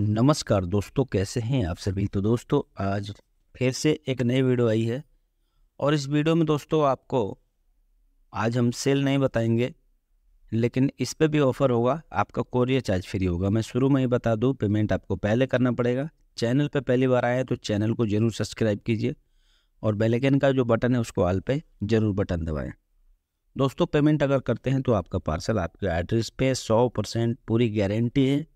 नमस्कार दोस्तों कैसे हैं आप सभी तो दोस्तों आज फिर से एक नई वीडियो आई है और इस वीडियो में दोस्तों आपको आज हम सेल नहीं बताएंगे लेकिन इस पे भी ऑफ़र होगा आपका कोरियर चार्ज फ्री होगा मैं शुरू में ही बता दूँ पेमेंट आपको पहले करना पड़ेगा चैनल पे पहली बार आए तो चैनल को ज़रूर सब्सक्राइब कीजिए और बेलेकन का जो बटन है उसको आल पे ज़रूर बटन दबाएँ दोस्तों पेमेंट अगर करते हैं तो आपका पार्सल आपके एड्रेस पे सौ परसेंट पूरी गारंटी है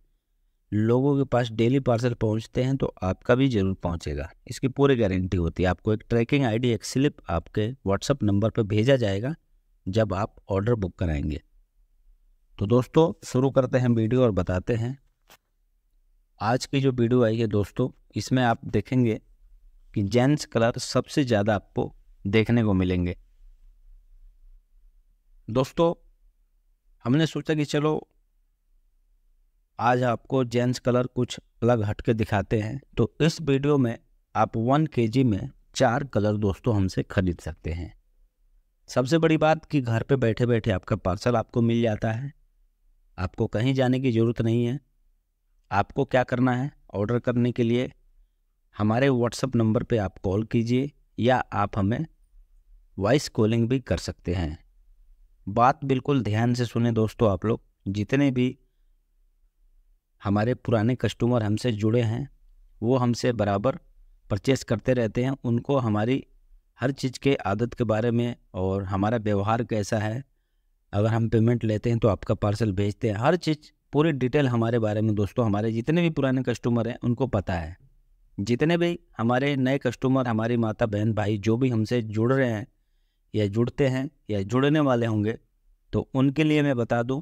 लोगों के पास डेली पार्सल पहुंचते हैं तो आपका भी जरूर पहुंचेगा इसकी पूरी गारंटी होती है आपको एक ट्रैकिंग आईडी एक स्लिप आपके व्हाट्सअप नंबर पर भेजा जाएगा जब आप ऑर्डर बुक कराएंगे तो दोस्तों शुरू करते हैं वीडियो और बताते हैं आज की जो वीडियो आई है दोस्तों इसमें आप देखेंगे कि जेंट्स कलर सबसे ज़्यादा आपको देखने को मिलेंगे दोस्तों हमने सोचा कि चलो आज आपको जेंट्स कलर कुछ अलग हटके दिखाते हैं तो इस वीडियो में आप वन के में चार कलर दोस्तों हमसे खरीद सकते हैं सबसे बड़ी बात कि घर पे बैठे बैठे आपका पार्सल आपको मिल जाता है आपको कहीं जाने की ज़रूरत नहीं है आपको क्या करना है ऑर्डर करने के लिए हमारे व्हाट्सएप नंबर पे आप कॉल कीजिए या आप हमें वॉइस कॉलिंग भी कर सकते हैं बात बिल्कुल ध्यान से सुने दोस्तों आप लोग जितने भी हमारे पुराने कस्टमर हमसे जुड़े हैं वो हमसे बराबर परचेस करते रहते हैं उनको हमारी हर चीज़ के आदत के बारे में और हमारा व्यवहार कैसा है अगर हम पेमेंट लेते हैं तो आपका पार्सल भेजते हैं हर चीज़ पूरी डिटेल हमारे बारे में दोस्तों हमारे जितने भी पुराने कस्टमर हैं उनको पता है जितने भी हमारे नए कस्टमर हमारी माता बहन भाई जो भी हमसे जुड़ रहे हैं या जुड़ते हैं या जुड़ने वाले होंगे तो उनके लिए मैं बता दूं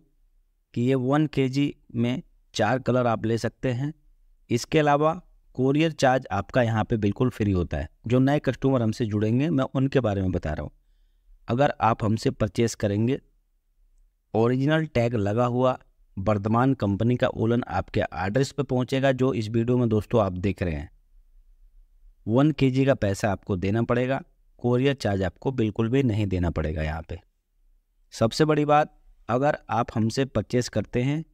कि ये वन के में चार कलर आप ले सकते हैं इसके अलावा कोरियर चार्ज आपका यहाँ पे बिल्कुल फ्री होता है जो नए कस्टमर हमसे जुड़ेंगे मैं उनके बारे में बता रहा हूँ अगर आप हमसे परचेस करेंगे ओरिजिनल टैग लगा हुआ वर्धमान कंपनी का ओलन आपके एड्रेस पर पहुँचेगा जो इस वीडियो में दोस्तों आप देख रहे हैं वन के का पैसा आपको देना पड़ेगा कोरियर चार्ज आपको बिल्कुल भी नहीं देना पड़ेगा यहाँ पे सबसे बड़ी बात अगर आप हमसे परचेस करते हैं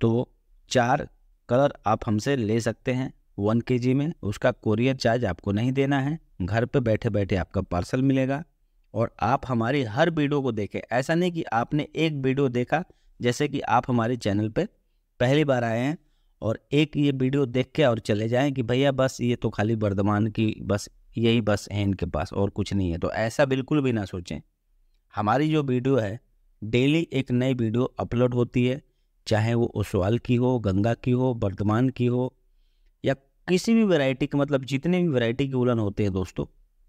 तो चार कलर आप हमसे ले सकते हैं वन के में उसका कोरियर चार्ज आपको नहीं देना है घर पे बैठे बैठे आपका पार्सल मिलेगा और आप हमारी हर वीडियो को देखें ऐसा नहीं कि आपने एक वीडियो देखा जैसे कि आप हमारे चैनल पे पहली बार आए हैं और एक ये वीडियो देख के और चले जाएं कि भैया बस ये तो खाली वर्धमान की बस यही बस है इनके पास और कुछ नहीं है तो ऐसा बिल्कुल भी ना सोचें हमारी जो वीडियो है डेली एक नई वीडियो अपलोड होती है चाहे वो ओसवाल की हो गंगा की हो वर्धमान की हो या किसी भी वैरायटी के मतलब जितने भी वैरायटी के उलन होते हैं दोस्तों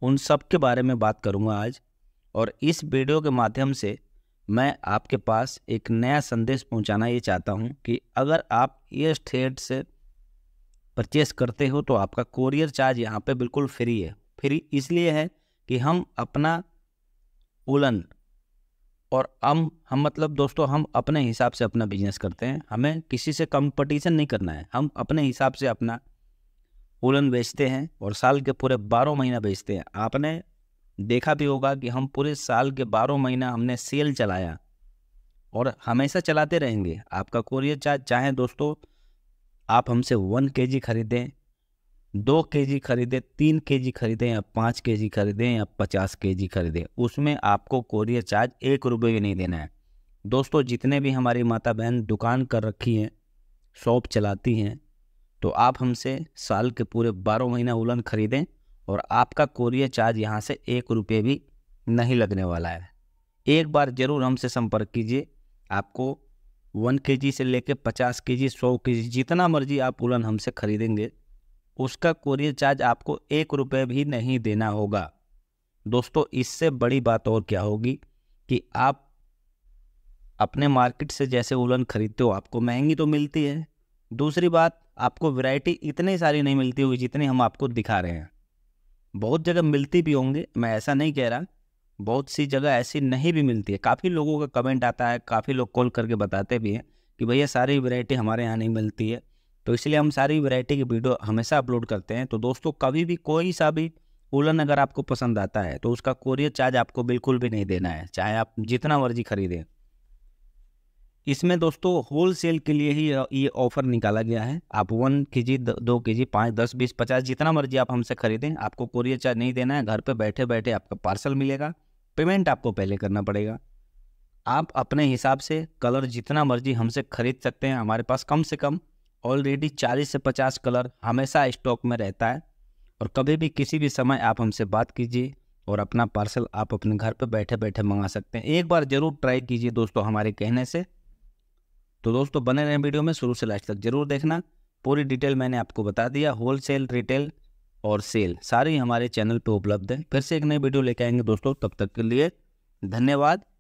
उन सब के बारे में बात करूँगा आज और इस वीडियो के माध्यम से मैं आपके पास एक नया संदेश पहुंचाना ये चाहता हूं कि अगर आप ये स्टेट से परचेस करते हो तो आपका कोरियर चार्ज यहाँ पर बिल्कुल फ्री है फ्री इसलिए है कि हम अपना उलन और हम हम मतलब दोस्तों हम अपने हिसाब से अपना बिजनेस करते हैं हमें किसी से कंपटीशन नहीं करना है हम अपने हिसाब से अपना उलन बेचते हैं और साल के पूरे बारह महीना बेचते हैं आपने देखा भी होगा कि हम पूरे साल के बारह महीना हमने सेल चलाया और हमेशा चलाते रहेंगे आपका कोरियर चार्ज चाहें दोस्तों आप हमसे वन के जी खरीदें दो के जी खरीदें तीन के जी खरीदें या पाँच के जी खरीदें या पचास के जी खरीदें उसमें आपको कोरियर चार्ज एक रुपये भी नहीं देना है दोस्तों जितने भी हमारी माता बहन दुकान कर रखी हैं शॉप चलाती हैं तो आप हमसे साल के पूरे बारह महीना उलन खरीदें और आपका कोरियर चार्ज यहाँ से एक रुपये भी नहीं लगने वाला है एक बार ज़रूर हमसे संपर्क कीजिए आपको वन के जी से लेकर पचास के जी सौ के जी जितना मर्जी आप उलन हमसे खरीदेंगे उसका कोरियर चार्ज आपको एक रुपये भी नहीं देना होगा दोस्तों इससे बड़ी बात और क्या होगी कि आप अपने मार्केट से जैसे उलन खरीदते हो आपको महंगी तो मिलती है दूसरी बात आपको वैरायटी इतनी सारी नहीं मिलती होगी जितनी हम आपको दिखा रहे हैं बहुत जगह मिलती भी होंगे मैं ऐसा नहीं कह रहा बहुत सी जगह ऐसी नहीं भी मिलती है काफ़ी लोगों का कमेंट आता है काफ़ी लोग कॉल करके बताते भी हैं कि भैया सारी वैरायटी हमारे यहाँ नहीं मिलती है तो इसलिए हम सारी वैरायटी की वीडियो हमेशा अपलोड करते हैं तो दोस्तों कभी भी कोई सा भी उलन अगर आपको पसंद आता है तो उसका कोरियर चार्ज आपको बिल्कुल भी नहीं देना है चाहे आप जितना मर्जी खरीदें इसमें दोस्तों होल सेल के लिए ही ये ऑफर निकाला गया है आप वन के जी दो के जी पाँच दस बीस पचास जितना मर्जी आप हमसे खरीदें आपको कोरियर चार्ज नहीं देना है घर पे बैठे बैठे आपका पार्सल मिलेगा पेमेंट आपको पहले करना पड़ेगा आप अपने हिसाब से कलर जितना मर्जी हमसे खरीद सकते हैं हमारे पास कम से कम ऑलरेडी 40 से 50 कलर हमेशा स्टॉक में रहता है और कभी भी किसी भी समय आप हमसे बात कीजिए और अपना पार्सल आप अपने घर पर बैठे बैठे मंगा सकते हैं एक बार ज़रूर ट्राई कीजिए दोस्तों हमारे कहने से तो दोस्तों बने रहें वीडियो में शुरू से लास्ट तक ज़रूर देखना पूरी डिटेल मैंने आपको बता दिया होल सेल रिटेल और सेल सारी हमारे चैनल पर उपलब्ध है फिर से एक नई वीडियो लेके आएंगे दोस्तों तब तक के लिए धन्यवाद